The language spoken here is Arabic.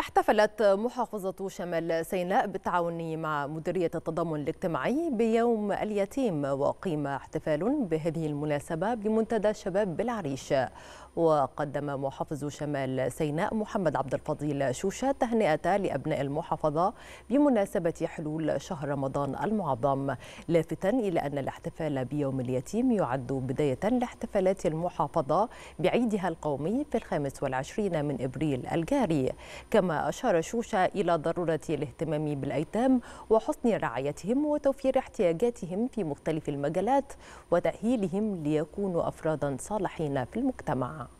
احتفلت محافظة شمال سيناء بالتعاون مع مديرية التضامن الاجتماعي بيوم اليتيم وقيم احتفال بهذه المناسبة بمنتدى شباب بالعريش وقدم محافظ شمال سيناء محمد عبد الفضيل شوشة تهنئة لأبناء المحافظة بمناسبة حلول شهر رمضان المعظم لافتا إلى أن الاحتفال بيوم اليتيم يعد بداية لاحتفالات المحافظة بعيدها القومي في الخامس والعشرين من إبريل الجاري كما كما أشار شوشة إلى ضرورة الاهتمام بالأيتام وحسن رعايتهم وتوفير احتياجاتهم في مختلف المجالات وتأهيلهم ليكونوا أفرادا صالحين في المجتمع